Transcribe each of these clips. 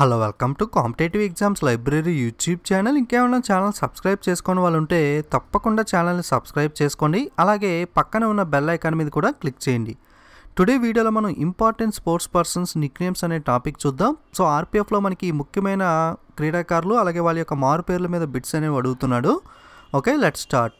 hello welcome to competitive exams library YouTube channel ఇంకేమైనా channel subscribe చేసుకుని వాళ్ళు ఉంటే తప్పకుండా ఛానల్ని సబ్స్క్రైబ్ చేసుకోండి అలాగే పక్కన ఉన్న బెల్ ఐకాన్ మీద కూడా క్లిక్ చేయండి టుడే వీడియోలో మనం ఇంపార్టెంట్ స్పోర్ట్స్ పర్సన్స్ నిక్నేమ్స్ అనే టాపిక్ చూద్దాం సో ఆర్పిఎఫ్లో మనకి ముఖ్యమైన క్రీడాకారులు అలాగే వాళ్ళ యొక్క మారు పేర్ల మీద బిట్స్ అనేవి అడుగుతున్నాడు ఓకే లెట్ స్టార్ట్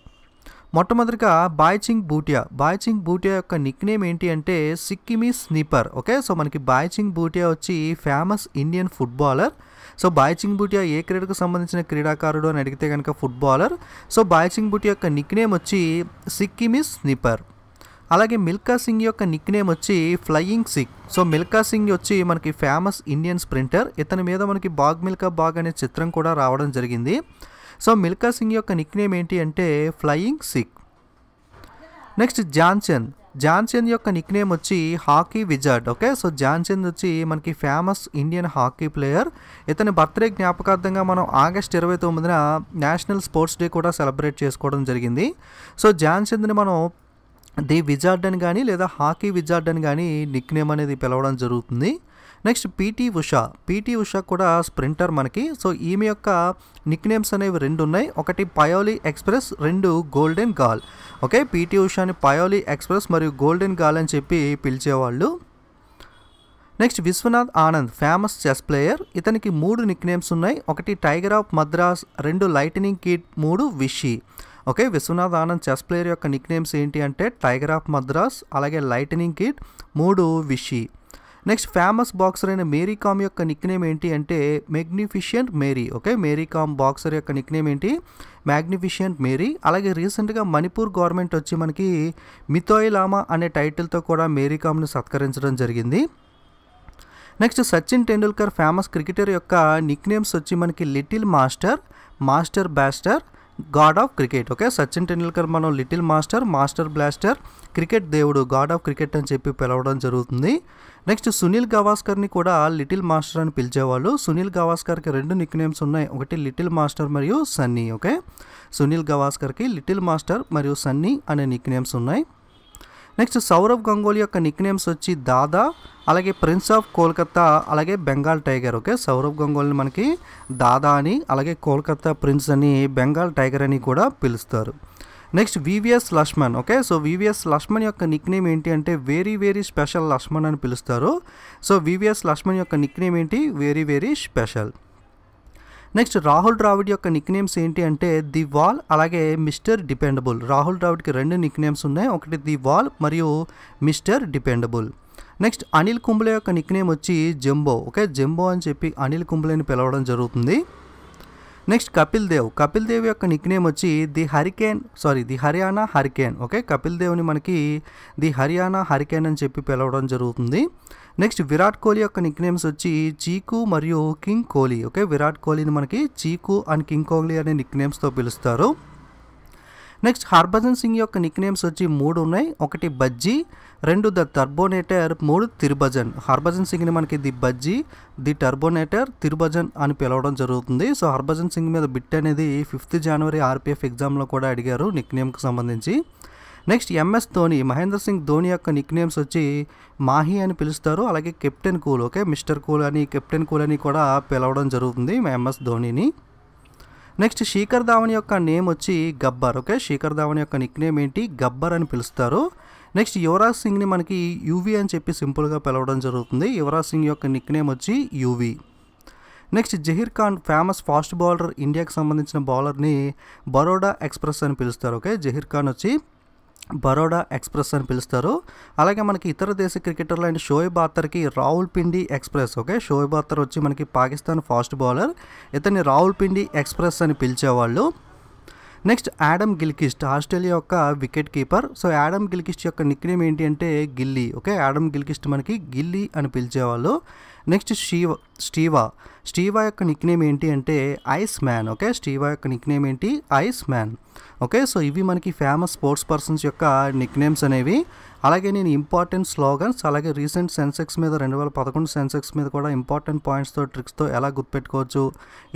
మొట్టమొదటిగా బాయ్చింగ్ బూటియా బాయ్చింగ్ బూటియా యొక్క నిక్నేమ్ ఏంటి అంటే సిక్కిమీ స్నిపర్ ఓకే సో మనకి బాయ్చింగ్ బూటియా వచ్చి famous Indian footballer so Baichung Bhutia ఏ క్రీడకు సంబంధించిన క్రీడాకారుడు అని అడిగితే కనుక ఫుట్బాలర్ సో బాయ్చింగ్ బూటియా యొక్క నిక్ నేమ్ వచ్చి సిక్కిమీ స్నిపర్ అలాగే మిల్కా సింగ్ యొక్క నిక్నేమ్ వచ్చి flying Sikh so Milkha Singh వచ్చి మనకి ఫేమస్ ఇండియన్ స్ప్రింటర్ ఇతని మీద మనకి బాగ్ మిల్కా బాగ్ అనే చిత్రం కూడా రావడం జరిగింది సో మిల్కా సింగ్ యొక్క నేమ్ ఏంటి అంటే ఫ్లయింగ్ సిక్ నెక్స్ట్ జాన్సన్ జాన్సన్ యొక్క నిక్నేమ్ వచ్చి హాకీ విజార్డ్ ఓకే సో జాన్సన్ వచ్చి మనకి ఫేమస్ ఇండియన్ హాకీ ప్లేయర్ ఇతని బర్త్డే జ్ఞాపకార్థంగా మనం ఆగస్ట్ ఇరవై తొమ్మిదిన నేషనల్ స్పోర్ట్స్ డే కూడా సెలబ్రేట్ చేసుకోవడం జరిగింది సో జాన్సన్ని మనం ది విజార్డ్ అని కానీ లేదా హాకీ విజార్డ్ అని కానీ నేమ్ అనేది పిలవడం జరుగుతుంది నెక్స్ట్ పీటీ ఉషా పీటీ ఉషా కూడా స్ప్రింటర్ మనకి సో ఈమె యొక్క నిక్ నేమ్స్ అనేవి రెండు ఉన్నాయి ఒకటి పయోలీ ఎక్స్ప్రెస్ రెండు గోల్డెన్ గాల్ ఓకే పీటీ ఉషాని పయోలీ ఎక్స్ప్రెస్ మరియు గోల్డెన్ గాల్ అని చెప్పి పిలిచేవాళ్ళు next Vishwanath Anand famous chess player ఇతనికి మూడు నిక్ నేమ్స్ ఉన్నాయి ఒకటి టైగర్ ఆఫ్ మద్రాస్ రెండు లైటనింగ్ కిట్ మూడు Vishy okay Vishwanath Anand chess player యొక్క నిక్ నేమ్స్ ఏంటి అంటే టైగర్ ఆఫ్ మద్రాస్ అలాగే లైటనింగ్ కిట్ మూడు విషి నెక్స్ట్ ఫేమస్ బాక్సర్ అయిన మేరీ కామ్ యొక్క నిక్నేమ్ ఏంటి అంటే magnificent Mary okay Mary Kom boxer యొక్క నిక్నేమ్ ఏంటి మ్యాగ్నిఫిషియంట్ మేరీ అలాగే రీసెంట్గా మణిపూర్ గవర్నమెంట్ వచ్చి మనకి మితోయ్ లామా అనే టైటిల్తో కూడా మేరీ కామ్ను సత్కరించడం జరిగింది next Sachin Tendulkar famous cricketer యొక్క నిక్నేమ్స్ వచ్చి మనకి little master master blaster god of cricket okay Sachin Tendulkar మనం little master master blaster cricket దేవుడు గాడ్ ఆఫ్ క్రికెట్ అని చెప్పి పిలవడం జరుగుతుంది నెక్స్ట్ సునీల్ గవాస్కర్ని కూడా లిటిల్ మాస్టర్ అని పిలిచేవాళ్ళు సునీల్ గవాస్కర్కి రెండు నిక్ నేమ్స్ ఉన్నాయి ఒకటి లిటిల్ మాస్టర్ మరియు సన్నీ ఓకే సునీల్ గవాస్కర్కి లిటిల్ మాస్టర్ మరియు సన్నీ అనే నిక్ నేమ్స్ ఉన్నాయి నెక్స్ట్ సౌరవ్ గంగోలీ యొక్క నిక్ నేమ్స్ వచ్చి దాదా అలాగే ప్రిన్స్ ఆఫ్ కోల్కత్తా అలాగే బెంగాల్ టైగర్ ఓకే సౌరవ్ గంగోలీని మనకి దాదా అని అలాగే కోల్కతా ప్రిన్స్ అని బెంగాల్ టైగర్ అని కూడా పిలుస్తారు next VVS Laxman okay so VVS Laxman యొక్క నిక్ నేమ్ ఏంటి అంటే వెరీ వెరీ స్పెషల్ లక్ష్మణ్ అని పిలుస్తారు సో వివిఎస్ లక్ష్మణ్ యొక్క నిక్ నేమ్ ఏంటి very very special next Rahul Dravid యొక్క నిక్ నేమ్స్ ఏంటి అంటే ది వాల్ అలాగే మిస్టర్ డిపెండబుల్ రాహుల్ ద్రావిడ్కి రెండు నిక్ నేమ్స్ ఉన్నాయి ఒకటి ది వాల్ మరియు mister dependable next Anil Kumble యొక్క నిక్ నేమ్ వచ్చి జంబో ఓకే జంబో అని చెప్పి అనిల్ కుంబ్లేని పిలవడం జరుగుతుంది నెక్స్ట్ కపిల్ దేవ్ కపిల్ దేవ్ యొక్క నిక్ నేమ్ వచ్చి the hurricane sorry the Haryana hurricane okay Kapil దేవ్ని మనకి ది హర్యానా హరికేన్ అని చెప్పి పిలవడం జరుగుతుంది నెక్స్ట్ విరాట్ కోహ్లీ యొక్క నిక్ నేమ్స్ వచ్చి చీకు మరియు కింగ్ కోహ్లీ ఓకే విరాట్ కోహ్లీని మనకి చీకు అండ్ కింగ్ కోహ్లీ అనే నిక్ నేమ్స్తో పిలుస్తారు నెక్స్ట్ హర్భజన్ సింగ్ యొక్క నిక్ నేమ్స్ వచ్చి మూడు ఉన్నాయి ఒకటి బజ్జీ రెండు ద టర్బోనేటర్ మూడు తిరుభజన్ హర్భజన్ సింగ్ని మనకి ది బజ్జీ ది టర్బోనేటర్ తిరుభజన్ అని పిలవడం జరుగుతుంది సో హర్భజన్ సింగ్ మీద బిట్ అనేది ఫిఫ్త్ జనవరి ఆర్పిఎఫ్ ఎగ్జామ్లో కూడా అడిగారు నిక్ నేమ్కి సంబంధించి నెక్స్ట్ ఎంఎస్ ధోని మహేంద్ర సింగ్ ధోని యొక్క నిక్ నేమ్స్ వచ్చి మాహి అని పిలుస్తారు అలాగే captain cool okay mister cool అని కెప్టెన్ కూల్ అని కూడా పిలవడం జరుగుతుంది ఎంఎస్ ధోనిని నెక్స్ట్ శీఖర్ ధావన్ యొక్క నేమ్ వచ్చి గబ్బర్ ఓకే శీఖర్ ధావన్ యొక్క నిక్ నేమ్ ఏంటి గబ్బర్ అని పిలుస్తారు నెక్స్ట్ యువరాజ్ సింగ్ని మనకి యూవీ అని చెప్పి సింపుల్గా పిలవడం జరుగుతుంది యువరాజ్ సింగ్ యొక్క నిక్ నేమ్ వచ్చి Yuvi next Zaheer Khan famous fast bowler ఇండియాకి సంబంధించిన బౌలర్ని బరోడా ఎక్స్ప్రెస్ అని పిలుస్తారు ఓకే జహీర్ ఖాన్ వచ్చి బరోడా ఎక్స్ప్రెస్ అని పిలుస్తారు అలాగే మనకి ఇతర దేశ క్రికెటర్లు and Shoaib ఆత్తర్కి Rahul Rawalpindi express okay Shoaib ఆత్తర్ వచ్చి మనకి పాకిస్తాన్ ఫాస్ట్ బౌలర్ ఇతన్ని రాహుల్ పిండి ఎక్స్ప్రెస్ అని పిలిచేవాళ్ళు నెక్స్ట్ యాడమ్ గిల్కిస్ట్ ఆస్ట్రేలియా యొక్క wicket keeper so Adam Gilchrist యొక్క నిక్నేమ్ ఏంటి అంటే గిల్లీ ఓకే యాడమ్ గిల్కిస్ట్ మనకి గిల్లీ అని పిలిచేవాళ్ళు నెక్స్ట్ స్టీవ స్టీవా స్టీవా యొక్క నిక్నేమ్ ఏంటి అంటే ఐస్ మ్యాన్ ఓకే స్టీవా యొక్క నిక్నేమ్ ఏంటి ఐస్ మ్యాన్ ఓకే సో ఇవి మనకి ఫేమస్ స్పోర్ట్స్ పర్సన్స్ యొక్క నిక్నేమ్స్ అనేవి అలాగే నేను ఇంపార్టెంట్ స్లోగన్స్ అలాగే రీసెంట్ సెన్సెక్స్ మీద రెండు వేల పదకొండు సెన్సెక్స్ మీద కూడా ఇంపార్టెంట్ పాయింట్స్తో ట్రిక్స్తో ఎలా గుర్తుపెట్టుకోవచ్చు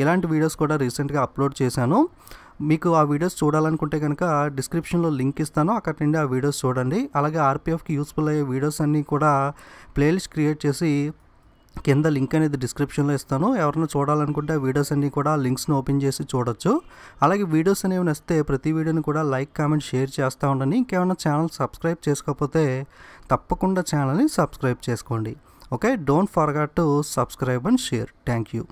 ఇలాంటి వీడియోస్ కూడా రీసెంట్గా అప్లోడ్ చేశాను మీకు ఆ వీడియోస్ చూడాలనుకుంటే కనుక డిస్క్రిప్షన్లో లింక్ ఇస్తాను అక్కడ నుండి ఆ వీడియోస్ చూడండి అలాగే ఆర్పిఎఫ్కి యూస్ఫుల్ అయ్యే వీడియోస్ అన్నీ కూడా ప్లేలిస్ట్ క్రియేట్ చేసి కింద లింక్ అనేది డిస్క్రిప్షన్లో ఇస్తాను ఎవరైనా చూడాలనుకుంటే వీడియోస్ అన్నీ కూడా లింక్స్ని ఓపెన్ చేసి చూడొచ్చు అలాగే వీడియోస్ అనేవి నస్తే ప్రతి వీడియోని కూడా లైక్ కామెంట్ షేర్ చేస్తూ ఉండండి ఇంకేమైనా ఛానల్ సబ్స్క్రైబ్ చేసుకోకపోతే తప్పకుండా ఛానల్ని సబ్స్క్రైబ్ చేసుకోండి okay don't forget to subscribe and share thank you